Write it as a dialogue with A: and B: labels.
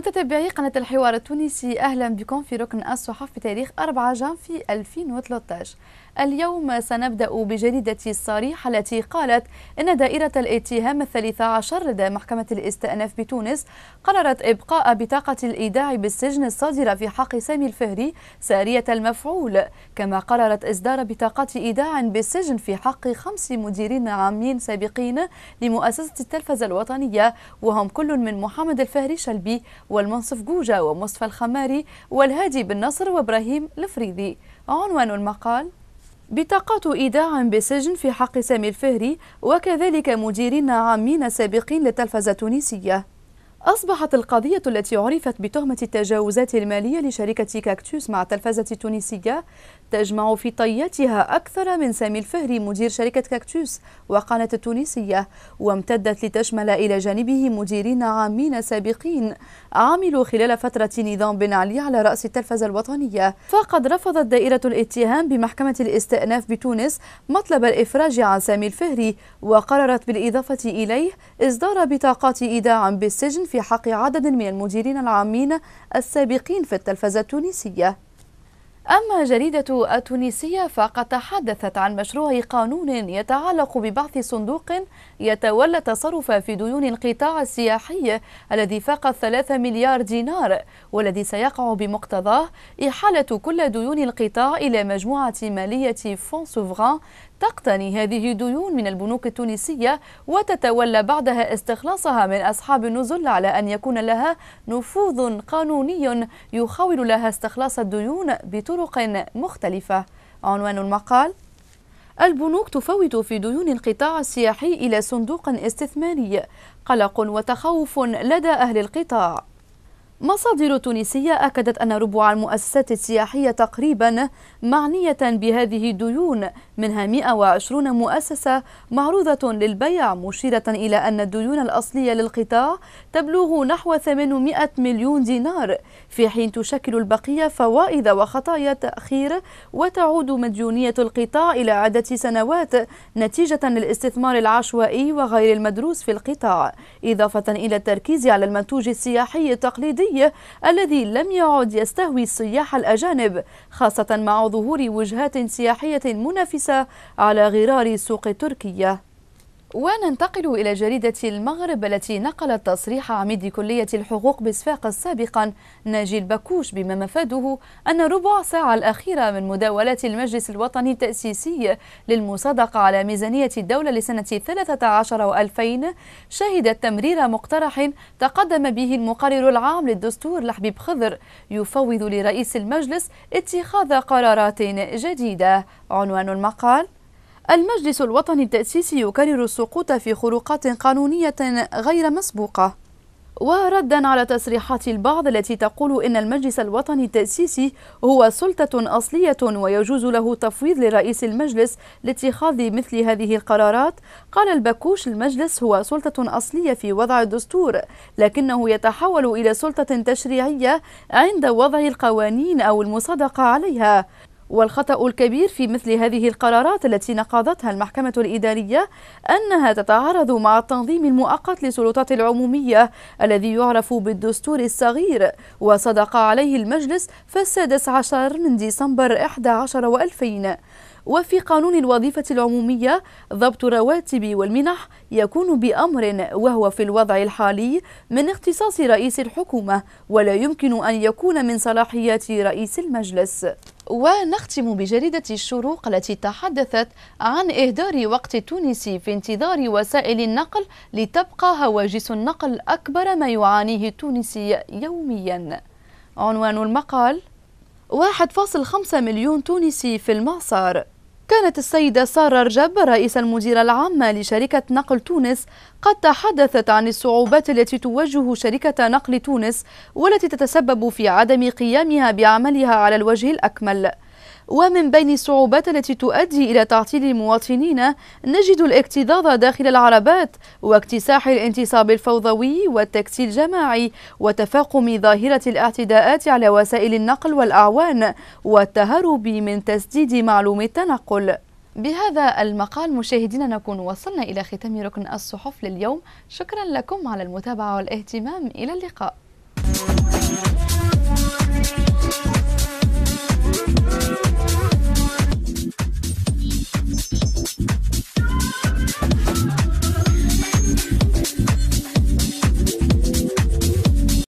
A: متتبعي قناة الحوار التونسي أهلا بكم في ركن الصحف بتاريخ 4 جانفي 2013 اليوم سنبدأ بجريدة الصريح التي قالت إن دائرة الاتهام الثالثة عشر لدى محكمة الاستئناف بتونس قررت إبقاء بطاقة الإيداع بالسجن الصادرة في حق سامي الفهري سارية المفعول كما قررت إصدار بطاقات إيداع بالسجن في حق خمس مديرين عامين سابقين لمؤسسة التلفزة الوطنية وهم كل من محمد الفهري شلبي والمنصف جوجا ومصطفى الخماري والهادي بن نصر وابراهيم الفريدي عنوان المقال بطاقات إيداع بسجن في حق سامي الفهري وكذلك مديرين عامين سابقين للتلفزة التونسية أصبحت القضية التي عرفت بتهمة التجاوزات المالية لشركة كاكتوس مع التلفزة التونسية تجمع في طياتها أكثر من سامي الفهري مدير شركة كاكتوس وقناة التونسية وامتدت لتشمل إلى جانبه مديرين عامين سابقين عملوا خلال فترة نظام بن علي على رأس التلفزة الوطنية فقد رفضت دائرة الاتهام بمحكمة الاستئناف بتونس مطلب الإفراج عن سامي الفهري وقررت بالإضافة إليه إصدار بطاقات إيداع بالسجن في حق عدد من المديرين العامين السابقين في التلفزة التونسية أما جريدة التونسية فقد تحدثت عن مشروع قانون يتعلق ببعث صندوق يتولى التصرف في ديون القطاع السياحي الذي فاق 3 مليار دينار والذي سيقع بمقتضاه إحالة كل ديون القطاع إلى مجموعة مالية فون سوفران تقتني هذه ديون من البنوك التونسية وتتولى بعدها استخلاصها من أصحاب النزل على أن يكون لها نفوذ قانوني يخول لها استخلاص الديون بطرق مختلفة عنوان المقال البنوك تفوت في ديون القطاع السياحي إلى صندوق استثماري قلق وتخوف لدى أهل القطاع مصادر تونسية أكدت أن ربع المؤسسات السياحية تقريبا معنية بهذه الديون منها 120 مؤسسة معروضة للبيع مشيرة إلى أن الديون الأصلية للقطاع تبلغ نحو 800 مليون دينار في حين تشكل البقية فوائد وخطايا تأخير وتعود مديونية القطاع إلى عدة سنوات نتيجة للاستثمار العشوائي وغير المدروس في القطاع إضافة إلى التركيز على المنتوج السياحي التقليدي الرئيسي الذي لم يعد يستهوي السياح الأجانب خاصة مع ظهور وجهات سياحية منافسة على غرار السوق التركية وننتقل إلى جريدة المغرب التي نقلت تصريح عميد كلية الحقوق بصفاقس سابقا ناجي البكوش بما مفاده أن ربع ساعة الأخيرة من مداولات المجلس الوطني التأسيسي للمصادقة على ميزانية الدولة لسنة 13 و2000 شهدت تمرير مقترح تقدم به المقرر العام للدستور لحبيب خضر يفوض لرئيس المجلس اتخاذ قرارات جديدة عنوان المقال المجلس الوطني التأسيسي يكرر السقوط في خروقات قانونية غير مسبوقة وردا على تصريحات البعض التي تقول إن المجلس الوطني التأسيسي هو سلطة أصلية ويجوز له تفويض لرئيس المجلس لاتخاذ مثل هذه القرارات قال البكوش المجلس هو سلطة أصلية في وضع الدستور لكنه يتحول إلى سلطة تشريعية عند وضع القوانين أو المصادقة عليها والخطأ الكبير في مثل هذه القرارات التي نقضتها المحكمة الإدارية أنها تتعارض مع التنظيم المؤقت للسلطات العمومية الذي يعرف بالدستور الصغير وصدق عليه المجلس في السادس عشر من ديسمبر 11 و2000 وفي قانون الوظيفة العمومية ضبط الرواتب والمنح يكون بأمر وهو في الوضع الحالي من اختصاص رئيس الحكومة ولا يمكن أن يكون من صلاحيات رئيس المجلس ونختم بجريدة الشروق التي تحدثت عن إهدار وقت التونسي في انتظار وسائل النقل لتبقى هواجس النقل أكبر ما يعانيه التونسي يوميا عنوان المقال 1.5 مليون تونسي في المعصر كانت السيدة سارة رجب رئيس المديرة العامة لشركة نقل تونس قد تحدثت عن الصعوبات التي تواجه شركة نقل تونس والتي تتسبب في عدم قيامها بعملها على الوجه الأكمل ومن بين الصعوبات التي تؤدي إلى تعطيل المواطنين نجد الاكتظاظ داخل العربات واكتساح الانتصاب الفوضوي والتكسي الجماعي وتفاقم ظاهرة الاعتداءات على وسائل النقل والأعوان والتهرب من تسديد معلوم التنقل بهذا المقال مشاهدينا نكون وصلنا إلى ختام ركن الصحف لليوم شكرا لكم على المتابعة والاهتمام إلى اللقاء